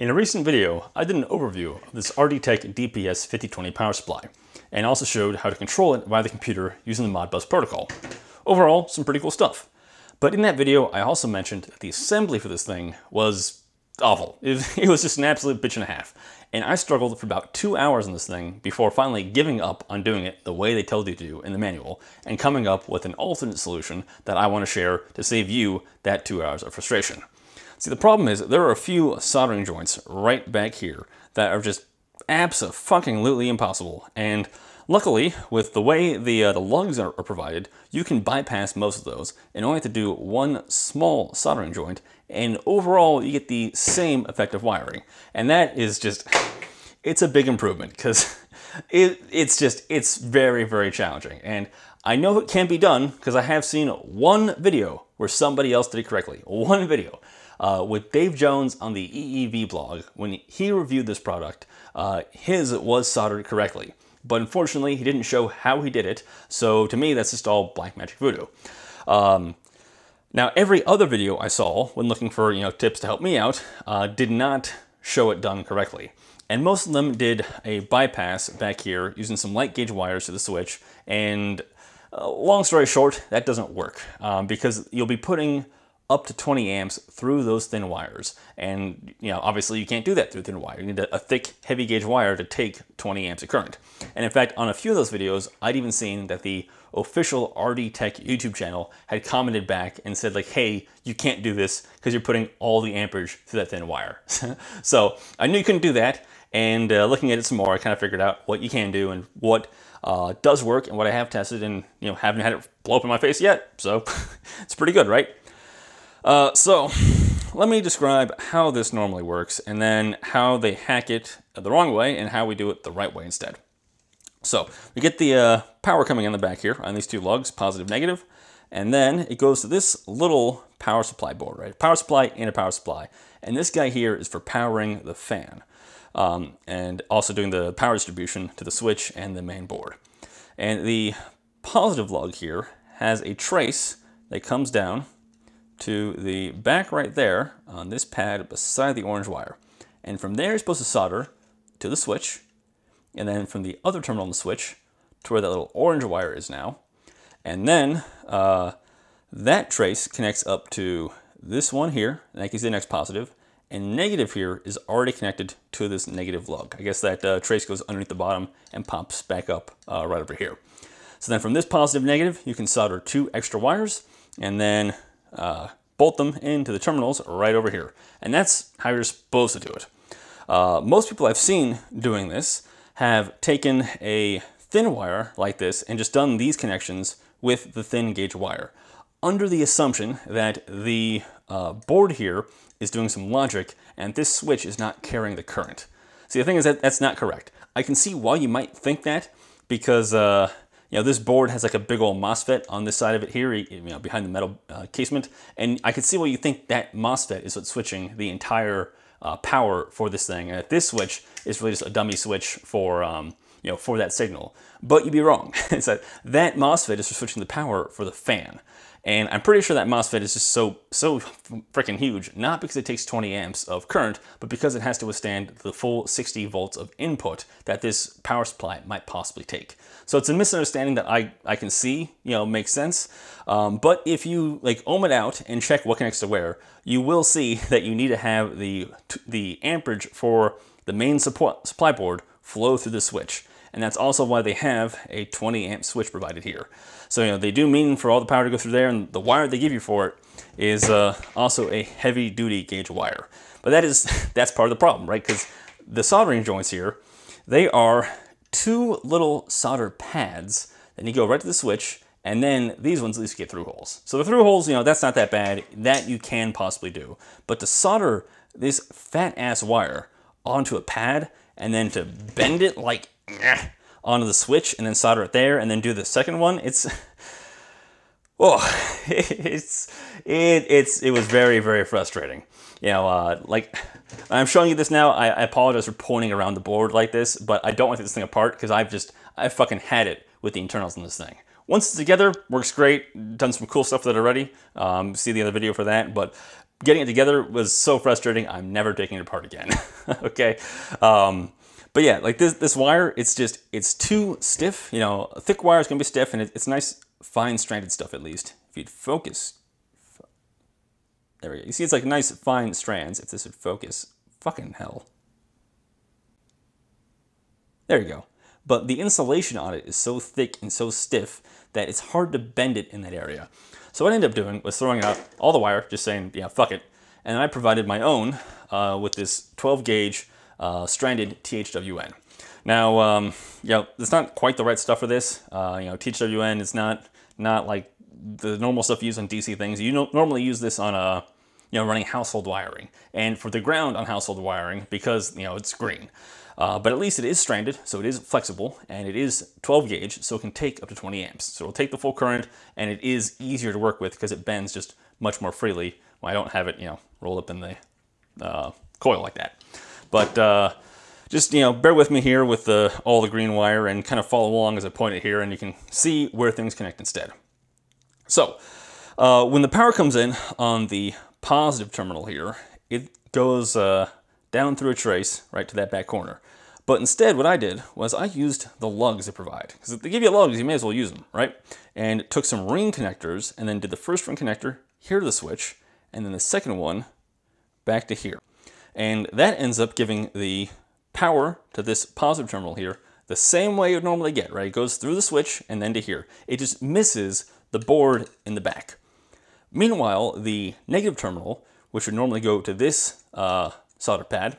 In a recent video, I did an overview of this RD Tech DPS 5020 power supply, and also showed how to control it via the computer using the Modbus protocol. Overall, some pretty cool stuff. But in that video, I also mentioned that the assembly for this thing was awful. It, it was just an absolute bitch and a half. And I struggled for about two hours on this thing before finally giving up on doing it the way they told you to do in the manual and coming up with an alternate solution that I want to share to save you that two hours of frustration. See, the problem is there are a few soldering joints right back here that are just absolutely impossible. And luckily, with the way the, uh, the lugs are, are provided, you can bypass most of those and only have to do one small soldering joint. And overall, you get the same effective wiring. And that is just, it's a big improvement because it, it's just, it's very, very challenging. And I know it can be done because I have seen one video where somebody else did it correctly. One video uh, with Dave Jones on the EEV blog. When he reviewed this product, uh, his was soldered correctly, but unfortunately he didn't show how he did it, so to me that's just all black magic voodoo. Um, now every other video I saw when looking for you know tips to help me out uh, did not show it done correctly. And most of them did a bypass back here using some light gauge wires to the switch and uh, long story short, that doesn't work um, because you'll be putting up to 20 amps through those thin wires. And you know, obviously you can't do that through thin wire. You need a, thick, heavy gauge wire to take 20 amps of current. And in fact, on a few of those videos, I'd even seen that the official RD Tech YouTube channel had commented back and said like, hey, you can't do this because you're putting all the amperage through that thin wire. so I knew you couldn't do that. And uh, looking at it some more, I kind of figured out what you can do and what uh, does work and what I have tested and you know haven't had it blow up in my face yet. So it's pretty good, right? Uh, so let me describe how this normally works and then how they hack it the wrong way and how we do it the right way instead. So we get the uh, power coming in the back here on these two lugs, positive, negative, and then it goes to this little power supply board, right? Power supply and a power supply. And this guy here is for powering the fan um, and also doing the power distribution to the switch and the main board. And the positive lug here has a trace that comes down to the back right there on this pad beside the orange wire. And from there, you're supposed to solder to the switch, and then from the other terminal on the switch to where that little orange wire is now. And then uh, that trace connects up to this one here, and that gives the next positive, and negative here is already connected to this negative lug. I guess that uh, trace goes underneath the bottom and pops back up uh, right over here. So then from this positive negative, you can solder two extra wires, and then uh, bolt them into the terminals right over here. And that's how you're supposed to do it. Uh, most people I've seen doing this have taken a thin wire like this and just done these connections with the thin gauge wire under the assumption that the uh, board here is doing some logic and this switch is not carrying the current. See, the thing is that that's not correct. I can see why you might think that because uh, you know, this board has like a big old MOSFET on this side of it here, you know, behind the metal uh, casement. And I can see why you think that MOSFET is what's switching the entire uh, power for this thing. And that this switch is really just a dummy switch for, um, you know, for that signal. But you'd be wrong. it's that that MOSFET is switching the power for the fan. And I'm pretty sure that MOSFET is just so, so freaking huge, not because it takes 20 amps of current, but because it has to withstand the full 60 volts of input that this power supply might possibly take. So it's a misunderstanding that I, I can see, you know, makes sense. Um, but if you like ohm it out and check what connects to where, you will see that you need to have the, the amperage for the main support, supply board flow through the switch. And that's also why they have a 20 amp switch provided here. So, you know, they do mean for all the power to go through there and the wire they give you for it is uh, also a heavy duty gauge wire. But that is, that's part of the problem, right? Because the soldering joints here, they are two little solder pads then you go right to the switch and then these ones at least get through holes. So the through holes, you know, that's not that bad. That you can possibly do. But to solder this fat ass wire onto a pad and then to bend it like onto the switch and then solder it there and then do the second one. It's, oh, it's, it, it's, it was very, very frustrating. You know, uh, like I'm showing you this now. I, I apologize for pointing around the board like this, but I don't want to take this thing apart because I've just, I fucking had it with the internals in this thing. Once it's together, works great. Done some cool stuff with it already. Um, see the other video for that. But getting it together was so frustrating. I'm never taking it apart again. okay. Um, but yeah, like this this wire, it's just it's too stiff. You know, thick wire is gonna be stiff, and it, it's nice fine stranded stuff at least. If you'd focus, there we go. You see, it's like nice fine strands. If this would focus, fucking hell. There you go. But the insulation on it is so thick and so stiff that it's hard to bend it in that area. So what I ended up doing was throwing out all the wire, just saying, yeah, fuck it. And I provided my own uh, with this 12 gauge uh, stranded THWN. Now, um, you know, it's not quite the right stuff for this. Uh, you know, THWN is not not like the normal stuff used on DC things. You normally use this on a you know running household wiring and for the ground on household wiring because you know it's green. Uh, but at least it is stranded, so it is flexible, and it is 12 gauge, so it can take up to 20 amps. So it'll take the full current, and it is easier to work with because it bends just much more freely. when I don't have it, you know, rolled up in the uh, coil like that. But uh, just, you know, bear with me here with the, all the green wire and kind of follow along as I point it here and you can see where things connect instead. So uh, when the power comes in on the positive terminal here, it goes uh, down through a trace right to that back corner. But instead, what I did was I used the lugs they provide. Because if they give you lugs, you may as well use them, right? And took some ring connectors and then did the first ring connector here to the switch, and then the second one back to here. And that ends up giving the power to this positive terminal here the same way you would normally get, right? It goes through the switch and then to here. It just misses the board in the back. Meanwhile, the negative terminal, which would normally go to this uh, solder pad,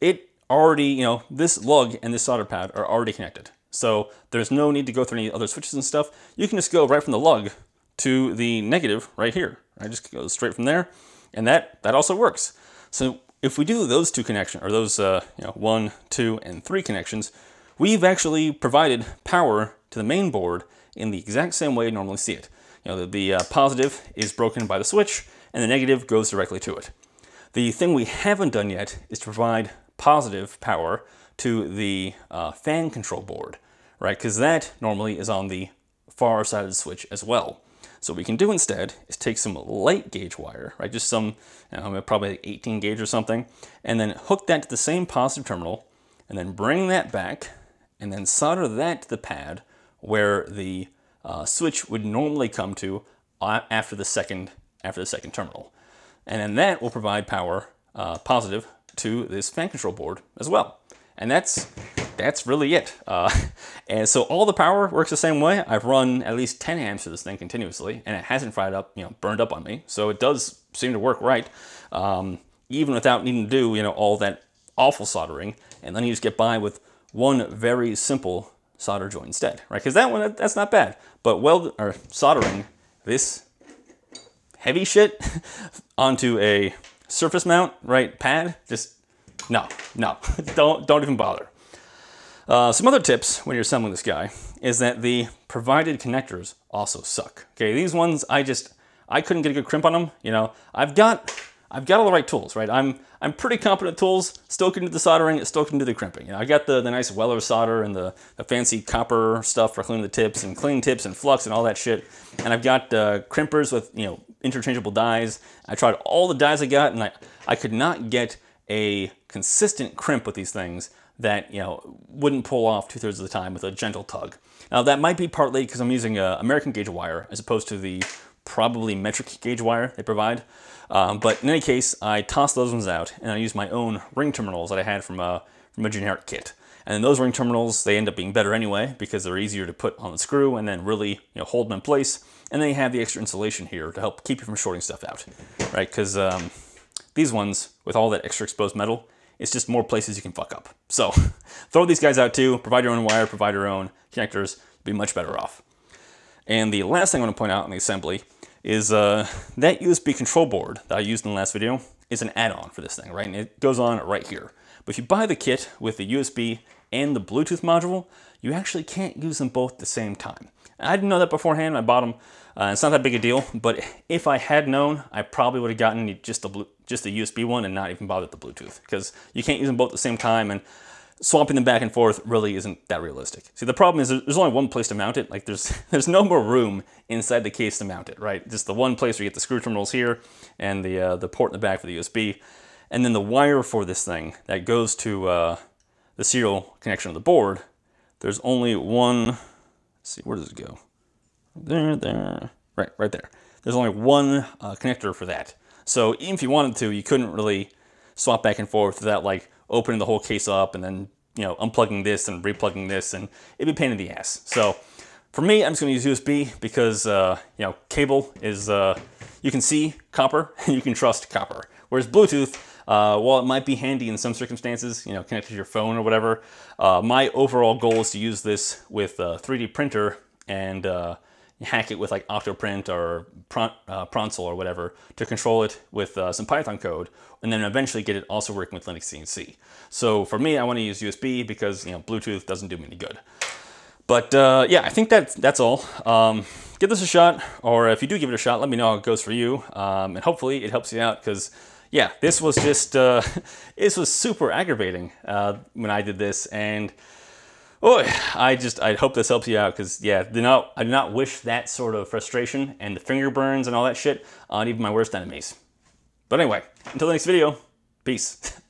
it already, you know, this lug and this solder pad are already connected. So there's no need to go through any other switches and stuff. You can just go right from the lug to the negative right here. I right? just go straight from there. And that, that also works. So if we do those two connections, or those uh, you know, one, two, and three connections, we've actually provided power to the main board in the exact same way you normally see it. You know, the, the uh, positive is broken by the switch, and the negative goes directly to it. The thing we haven't done yet is to provide positive power to the uh, fan control board, right? Because that normally is on the far side of the switch as well. So what we can do instead is take some light gauge wire, right? Just some, you know, probably like 18 gauge or something, and then hook that to the same positive terminal, and then bring that back, and then solder that to the pad where the uh, switch would normally come to uh, after the second after the second terminal. And then that will provide power uh, positive to this fan control board as well. And that's that's really it. Uh, and so all the power works the same way. I've run at least 10 amps of this thing continuously and it hasn't fried up, you know, burned up on me. So it does seem to work right, um, even without needing to do, you know, all that awful soldering. And then you just get by with one very simple solder joint instead, right? Because that one, that's not bad. But weld or soldering this heavy shit onto a surface mount, right, pad, just no, no, don't, don't even bother. Uh, some other tips when you're assembling this guy is that the provided connectors also suck. Okay, these ones I just, I couldn't get a good crimp on them. You know, I've got, I've got all the right tools, right? I'm, I'm pretty competent tools, still can do the soldering, still can do the crimping. You know, I got the, the nice Weller solder and the, the fancy copper stuff for cleaning the tips and cleaning tips and flux and all that shit. And I've got uh, crimpers with, you know, interchangeable dies. I tried all the dies I got and I, I could not get a consistent crimp with these things that you know wouldn't pull off two-thirds of the time with a gentle tug. Now that might be partly because I'm using a American gauge wire as opposed to the probably metric gauge wire they provide. Um, but in any case, I tossed those ones out and I used my own ring terminals that I had from a, from a generic kit. And those ring terminals, they end up being better anyway because they're easier to put on the screw and then really you know, hold them in place. And they have the extra insulation here to help keep you from shorting stuff out, right? Because um, these ones, with all that extra exposed metal, it's just more places you can fuck up. So throw these guys out too. Provide your own wire, provide your own connectors. You'll be much better off. And the last thing I want to point out in the assembly is uh, that USB control board that I used in the last video is an add-on for this thing, right? And it goes on right here. But if you buy the kit with the USB and the Bluetooth module, you actually can't use them both at the same time. I didn't know that beforehand. I bought them. Uh, it's not that big a deal, but if I had known, I probably would have gotten just the, blue, just the USB one and not even bother with the Bluetooth because you can't use them both at the same time and swapping them back and forth really isn't that realistic. See, the problem is there's only one place to mount it. Like there's there's no more room inside the case to mount it, right? Just the one place where you get the screw terminals here and the uh, the port in the back for the USB. And then the wire for this thing that goes to uh, the serial connection of the board, there's only one, see, where does it go? There, there, right, right there. There's only one uh, connector for that. So even if you wanted to, you couldn't really swap back and forth without like opening the whole case up and then, you know, unplugging this and replugging this and it'd be pain in the ass. So for me, I'm just gonna use USB because, uh, you know, cable is, uh, you can see copper and you can trust copper. Whereas Bluetooth, uh, while it might be handy in some circumstances, you know, connected to your phone or whatever, uh, my overall goal is to use this with a 3D printer and uh, hack it with like Octoprint or Pronsel uh, or whatever to control it with uh, some Python code, and then eventually get it also working with Linux CNC. So for me, I want to use USB because you know Bluetooth doesn't do me any good. But uh, yeah, I think that's that's all. Um, give this a shot, or if you do give it a shot, let me know how it goes for you, um, and hopefully it helps you out because yeah, this was just uh, this was super aggravating uh, when I did this and. Oh, I just, I hope this helps you out because yeah, do not, I do not wish that sort of frustration and the finger burns and all that shit on even my worst enemies. But anyway, until the next video, peace.